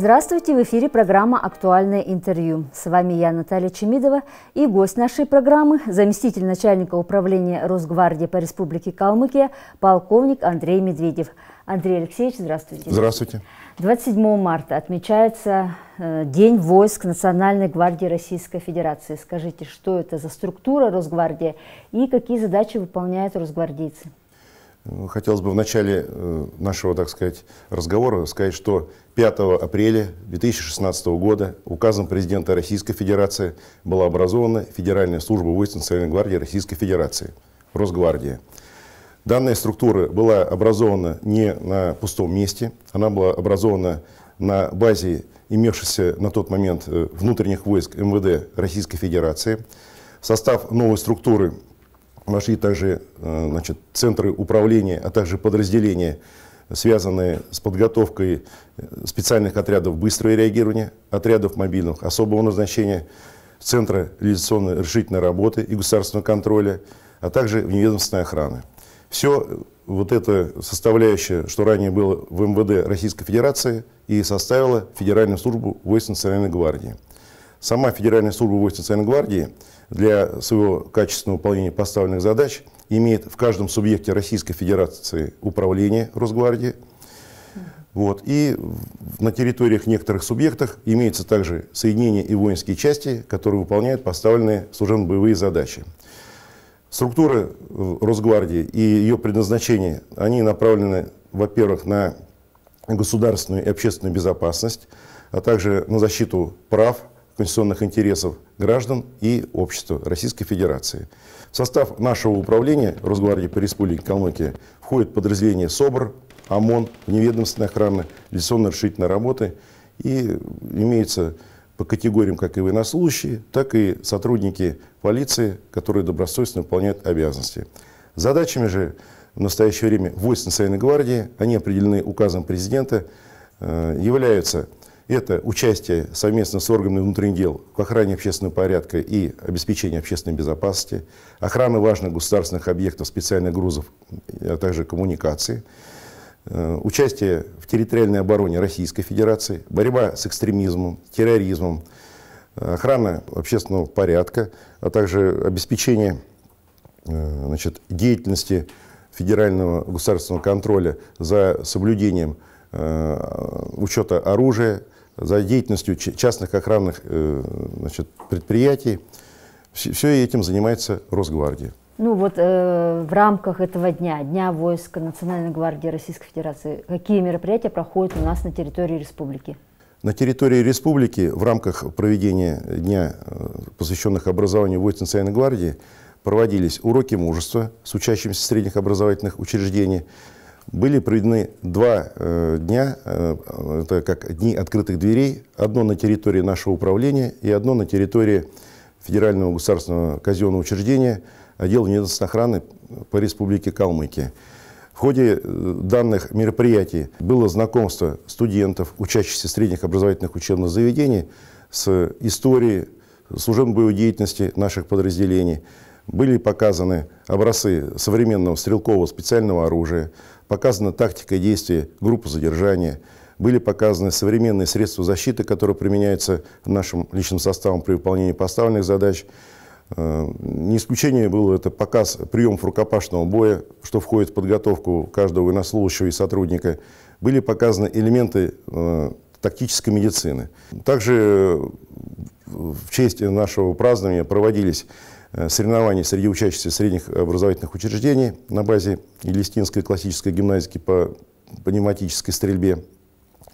Здравствуйте! В эфире программа «Актуальное интервью». С вами я, Наталья Чемидова, и гость нашей программы – заместитель начальника управления Росгвардии по Республике Калмыкия, полковник Андрей Медведев. Андрей Алексеевич, здравствуйте. Здравствуйте. 27 марта отмечается э, День войск Национальной гвардии Российской Федерации. Скажите, что это за структура Росгвардия и какие задачи выполняют росгвардейцы? Э, хотелось бы в начале э, нашего, так сказать, разговора сказать, что 5 апреля 2016 года указом президента Российской Федерации была образована Федеральная служба войск Национальной гвардии Российской Федерации, Росгвардия. Данная структура была образована не на пустом месте, она была образована на базе имевшихся на тот момент э, внутренних войск МВД Российской Федерации. В состав новой структуры вошли также э, значит, центры управления, а также подразделения, связанные с подготовкой э, специальных отрядов быстрого реагирования, отрядов мобильных особого назначения, Центра реализационной решительной работы и государственного контроля, а также вневедомственной охраны. Все э, вот это составляющая, что ранее было в МВД Российской Федерации, и составила Федеральную службу войск Национальной гвардии. Сама Федеральная служба войск Национальной гвардии для своего качественного выполнения поставленных задач имеет в каждом субъекте Российской Федерации управление Росгвардии. Вот. И на территориях некоторых субъектов имеются также соединения и воинские части, которые выполняют поставленные служебно-боевые задачи. Структуры э, Росгвардии и ее предназначение, они направлены, во-первых, на государственную и общественную безопасность, а также на защиту прав, конституционных интересов граждан и общества Российской Федерации. В состав нашего управления Росгвардии по Республике Калмыкия входит подразделение СОБР, ОМОН, неведомственной охрана лицензионно-решительной работы и имеется по категориям как и военнослужащие, так и сотрудники полиции, которые добросовестно выполняют обязанности. Задачами же в настоящее время войск Национальной гвардии, они определены указом президента, э, являются это участие совместно с органами внутренних дел в охране общественного порядка и обеспечении общественной безопасности, охрана важных государственных объектов, специальных грузов, а также коммуникации, э, участие в территориальной обороне Российской Федерации, борьба с экстремизмом, терроризмом, охрана общественного порядка, а также обеспечение э, значит, деятельности федерального государственного контроля за соблюдением э, учета оружия, за деятельностью частных охранных э, значит, предприятий. Все этим занимается Росгвардия. Ну вот э, в рамках этого дня, Дня войск Национальной гвардии Российской Федерации, какие мероприятия проходят у нас на территории республики? На территории республики в рамках проведения дня, э, посвященных образованию войск Национальной гвардии, проводились уроки мужества с учащимися средних образовательных учреждений, были проведены два э, дня, э, это как дни открытых дверей, одно на территории нашего управления и одно на территории Федерального государственного казенного учреждения отдела недостаточной охраны по республике Калмыкия. В ходе э, данных мероприятий было знакомство студентов, учащихся средних образовательных учебных заведений с историей служебной боевой деятельности наших подразделений – были показаны образцы современного стрелкового специального оружия, показана тактика действия группы задержания, были показаны современные средства защиты, которые применяются нашим личным составом при выполнении поставленных задач. Э, не исключение был это показ приемов рукопашного боя, что входит в подготовку каждого военнослужащего и сотрудника. Были показаны элементы э, тактической медицины. Также в честь нашего празднования проводились Э, соревнований среди учащихся средних образовательных учреждений на базе Елистинской классической гимназики по пневматической стрельбе.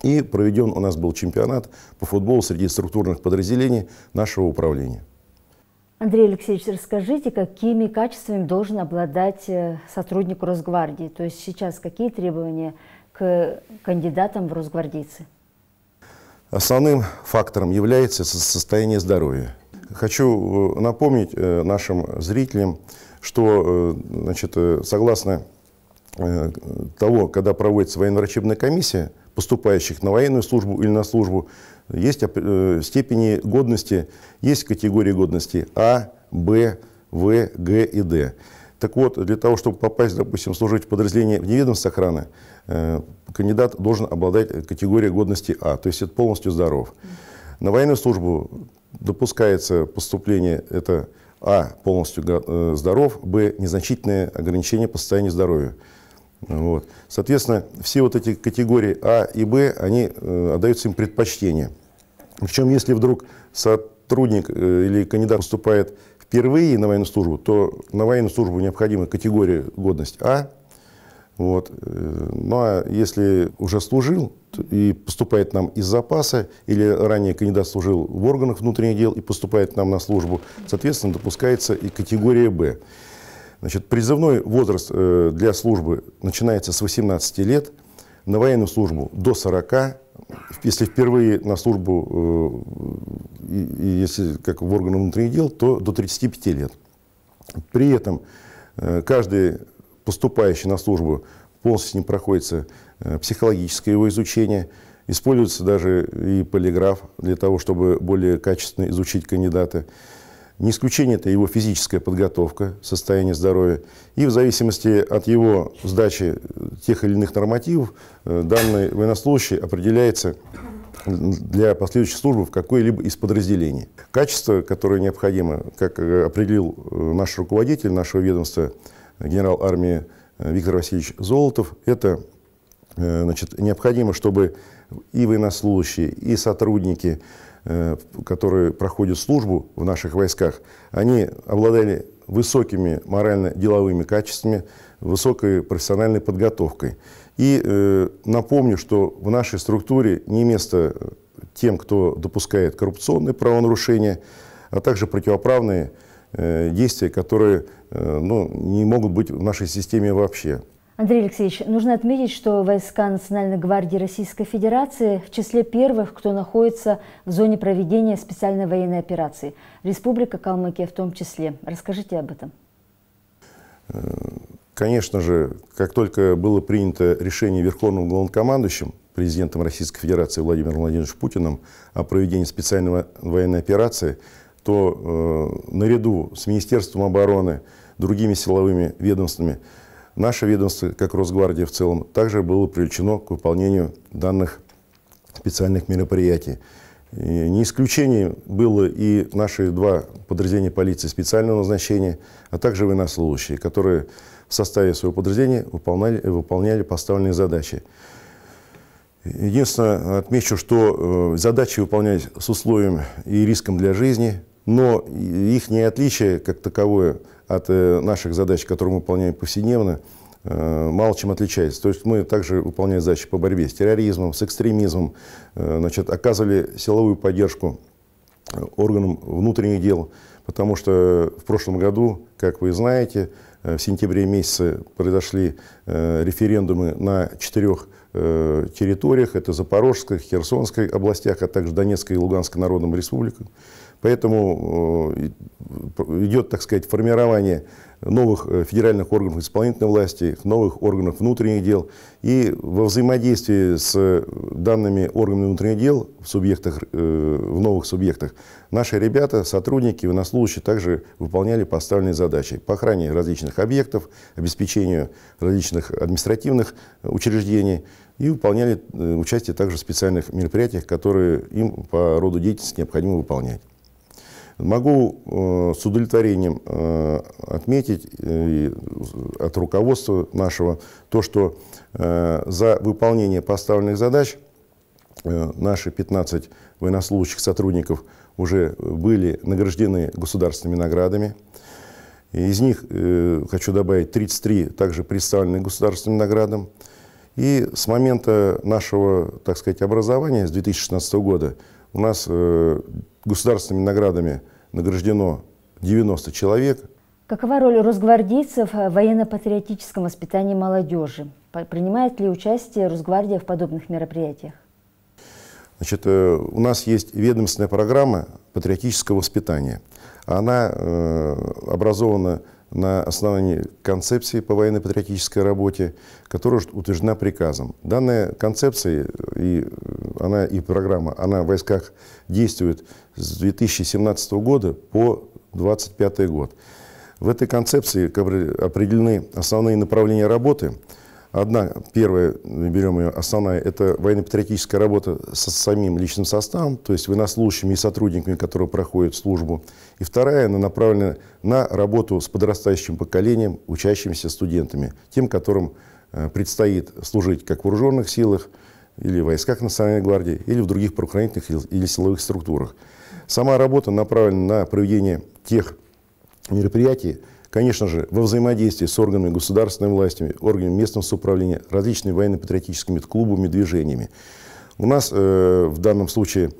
И проведен у нас был чемпионат по футболу среди структурных подразделений нашего управления. Андрей Алексеевич, расскажите, какими качествами должен обладать э, сотрудник Росгвардии? То есть сейчас какие требования к кандидатам в росгвардейцы? Основным фактором является состояние здоровья. Хочу э, напомнить э, нашим зрителям, что э, значит, согласно того, когда проводится военно-врачебная комиссия, поступающих на военную службу или на службу, есть степени годности, есть категории годности А, Б, В, Г и Д. Так вот, для того, чтобы попасть, допустим, служить в подразделение в неведомстве охраны, кандидат должен обладать категорией годности А, то есть это полностью здоров. На военную службу допускается поступление, это а, полностью э, здоров, б, незначительные ограничения по состоянию здоровья. Вот. Соответственно, все вот эти категории А и Б, они э, отдаются им предпочтение. Причем, если вдруг сотрудник э, или кандидат поступает впервые на военную службу, то на военную службу необходима категория годность А. Вот. Э, ну а если уже служил, и поступает нам из запаса, или ранее кандидат служил в органах внутренних дел и поступает нам на службу, соответственно, допускается и категория «Б». Значит, призывной возраст э, для службы начинается с 18 лет, на военную службу до 40, если впервые на службу, э, если как в органы внутренних дел, то до 35 лет. При этом э, каждый поступающий на службу полностью с ним проходится э, психологическое его изучение. Используется даже и полиграф для того, чтобы более качественно изучить кандидата. Не исключение это его физическая подготовка, состояние здоровья. И в зависимости от его сдачи э, тех или иных нормативов, э, данный военнослужащий определяется для последующей службы в какое-либо из подразделений. Качество, которое необходимо, как определил наш руководитель нашего ведомства, генерал армии Виктор Васильевич Золотов. Это э, значит, необходимо, чтобы и военнослужащие, и сотрудники, э, которые проходят службу в наших войсках, они обладали высокими морально-деловыми качествами, высокой профессиональной подготовкой. И э, напомню, что в нашей структуре не место тем, кто допускает коррупционные правонарушения, а также противоправные Э, действия, которые э, ну, не могут быть в нашей системе вообще. Андрей Алексеевич, нужно отметить, что войска Национальной гвардии Российской Федерации в числе первых, кто находится в зоне проведения специальной военной операции. Республика Калмыкия в том числе. Расскажите об этом. Э, конечно же, как только было принято решение Верховным главнокомандующим, президентом Российской Федерации Владимиром Владимировичем Путиным о проведении специальной военной операции – что э, наряду с Министерством обороны, другими силовыми ведомствами, наше ведомство, как Росгвардия в целом, также было привлечено к выполнению данных специальных мероприятий. И не исключением было и наши два подразделения полиции специального назначения, а также военнослужащие, которые в составе своего подразделения выполняли, выполняли поставленные задачи. Единственное, отмечу, что э, задачи выполнялись с условием и риском для жизни, но их отличие как таковое от э, наших задач, которые мы выполняем повседневно, э, мало чем отличается. То есть мы также выполняем задачи по борьбе с терроризмом, с экстремизмом, э, значит, оказывали силовую поддержку органам внутренних дел, потому что в прошлом году, как вы знаете, в сентябре месяце произошли референдумы на четырех территориях, это Запорожской, Херсонской областях, а также Донецкой и Луганской народным республикам. Поэтому э, идет, так сказать, формирование новых э, федеральных органов исполнительной власти, новых органов внутренних дел. И во взаимодействии с данными органами внутренних дел в, субъектах, э, в новых субъектах наши ребята, сотрудники, военнослужащие также выполняли поставленные задачи по охране различных объектов, обеспечению различных административных учреждений и выполняли участие также в специальных мероприятиях, которые им по роду деятельности необходимо выполнять. Могу э, с удовлетворением э, отметить э, от руководства нашего то, что за выполнение поставленных задач наши 15 военнослужащих сотрудников уже были награждены государственными наградами. Из них, хочу добавить, 33 также представлены государственным наградам. И с момента нашего, так сказать, образования с 2016 года у нас э, государственными наградами награждено 90 человек. Какова роль росгвардейцев в военно-патриотическом воспитании молодежи? Принимает ли участие Росгвардия в подобных мероприятиях? Значит, э, у нас есть ведомственная программа патриотического воспитания. Она э, образована на основании концепции по военно-патриотической работе, которая утверждена приказом. Данная концепция и, э, она, и программа, она в войсках действует с 2017 года по 2025 год. В этой концепции определены основные направления работы – Одна, первая, берем ее, основная, это военно-патриотическая работа с самим личным составом, то есть военнослужащими и сотрудниками, которые проходят службу. И вторая, она направлена на работу с подрастающим поколением, учащимися студентами, тем, которым э, предстоит служить как в вооруженных силах, или в войсках Национальной гвардии, или в других правоохранительных или силовых структурах. Сама работа направлена на проведение тех мероприятий, Конечно же, во взаимодействии с органами государственной власти, органами местного самоуправления, различными военно-патриотическими клубами, движениями. У нас э, в данном случае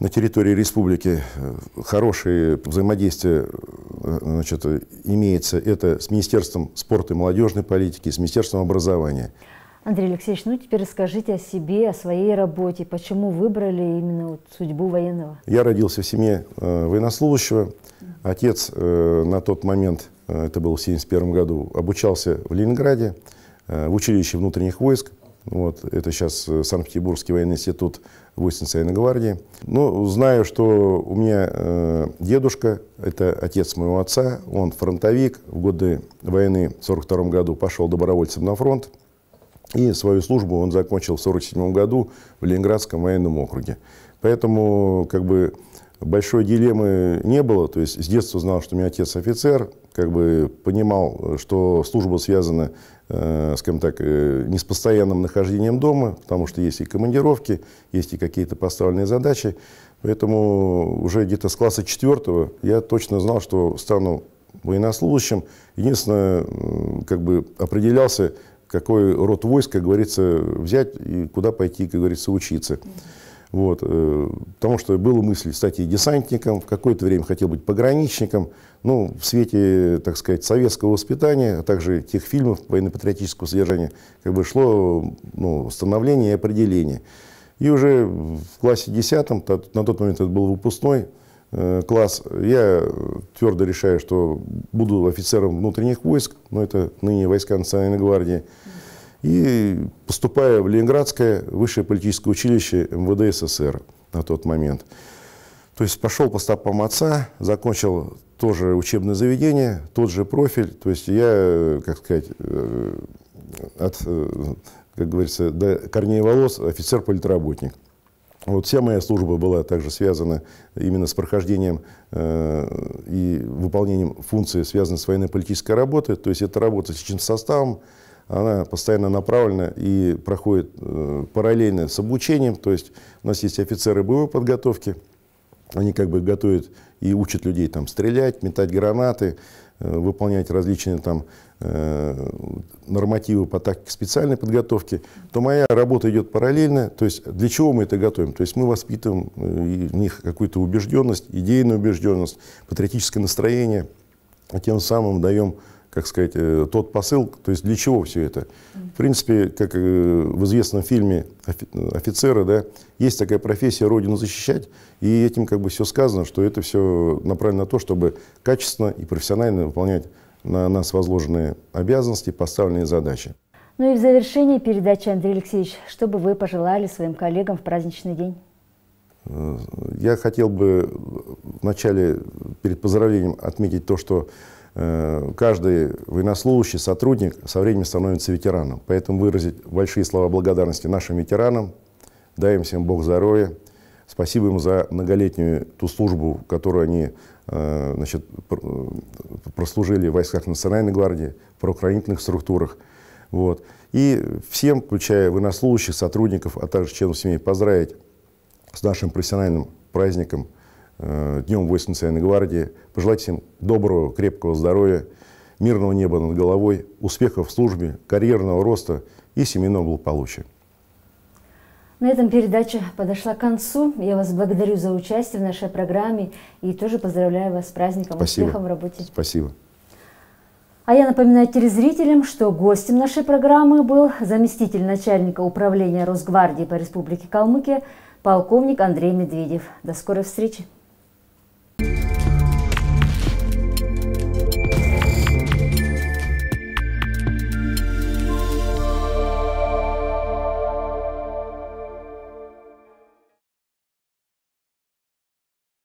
на территории республики э, хорошее взаимодействие э, значит, имеется это с Министерством спорта и молодежной политики, с Министерством образования. Андрей Алексеевич, ну теперь расскажите о себе, о своей работе. Почему выбрали именно вот судьбу военного? Я родился в семье э, военнослужащего. Отец э, на тот момент, э, это был в 1971 году, обучался в Ленинграде э, в училище внутренних войск. Вот, это сейчас э, Санкт-Петербургский военный институт 80 военной гвардии. Но ну, знаю, что у меня э, дедушка, это отец моего отца, он фронтовик. В годы войны в 1942 году пошел добровольцем на фронт. И свою службу он закончил в 1947 году в Ленинградском военном округе. Поэтому как бы, большой дилеммы не было. То есть с детства знал, что у меня отец офицер, как бы понимал, что служба связана, э, скажем так, э, не с постоянным нахождением дома, потому что есть и командировки, есть и какие-то поставленные задачи. Поэтому уже где-то с класса четвертого я точно знал, что стану военнослужащим. Единственное, как бы определялся какой род войск, как говорится, взять и куда пойти, как говорится, учиться. Вот, э, потому что было мысль стать и десантником, в какое-то время хотел быть пограничником. Ну, в свете, так сказать, советского воспитания, а также тех фильмов военно-патриотического содержания, как бы шло ну, становление и определение. И уже в классе 10, на тот момент это был выпускной, Э, класс. Я твердо решаю, что буду офицером внутренних войск, но это ныне войска Национальной гвардии. И поступая в Ленинградское высшее политическое училище МВД СССР на тот момент. То есть пошел по стопам отца, закончил тоже учебное заведение, тот же профиль. То есть я, как сказать, э, от, э, как говорится, до корней волос офицер-политработник. Вот вся моя служба была также связана именно с прохождением э, и выполнением функций, связанных с военно-политической работой. То есть эта работа с личным составом, она постоянно направлена и проходит э, параллельно с обучением. То есть у нас есть офицеры боевой подготовки, они как бы готовят и учат людей там стрелять, метать гранаты, Э, выполнять различные там э, нормативы по тактике специальной подготовки, то моя работа идет параллельно. То есть для чего мы это готовим? То есть мы воспитываем э, в них какую-то убежденность, идейную убежденность, патриотическое настроение, а тем самым даем как сказать, э, тот посыл, то есть для чего все это. В принципе, как э, в известном фильме «Офицеры», да, есть такая профессия «Родину защищать», и этим как бы все сказано, что это все направлено на то, чтобы качественно и профессионально выполнять на нас возложенные обязанности, поставленные задачи. Ну и в завершении передачи, Андрей Алексеевич, что бы вы пожелали своим коллегам в праздничный день? Э, я хотел бы вначале перед поздравлением отметить то, что Э, каждый военнослужащий сотрудник со временем становится ветераном. Поэтому выразить большие слова благодарности нашим ветеранам. даем всем Бог здоровья. Спасибо им за многолетнюю ту службу, которую они э, значит, э, прослужили в войсках Национальной гвардии, в правоохранительных структурах. Вот. И всем, включая военнослужащих, сотрудников, а также членов семей, поздравить с нашим профессиональным праздником – Э, днем 8 Ценной Гвардии. Пожелать всем доброго, крепкого здоровья, мирного неба над головой, успехов в службе, карьерного роста и семейного благополучия. На этом передача подошла к концу. Я вас благодарю за участие в нашей программе и тоже поздравляю вас с праздником, Спасибо. успехом в работе. Спасибо. А я напоминаю телезрителям, что гостем нашей программы был заместитель начальника управления Росгвардии по Республике Калмыкия полковник Андрей Медведев. До скорой встречи!